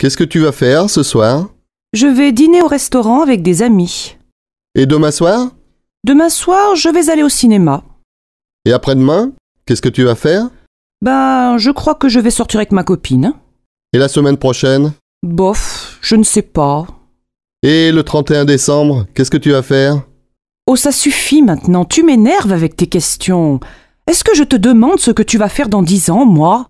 Qu'est-ce que tu vas faire ce soir Je vais dîner au restaurant avec des amis. Et demain soir Demain soir, je vais aller au cinéma. Et après-demain, qu'est-ce que tu vas faire Ben, je crois que je vais sortir avec ma copine. Et la semaine prochaine Bof, je ne sais pas. Et le 31 décembre, qu'est-ce que tu vas faire Oh, ça suffit maintenant, tu m'énerves avec tes questions. Est-ce que je te demande ce que tu vas faire dans dix ans, moi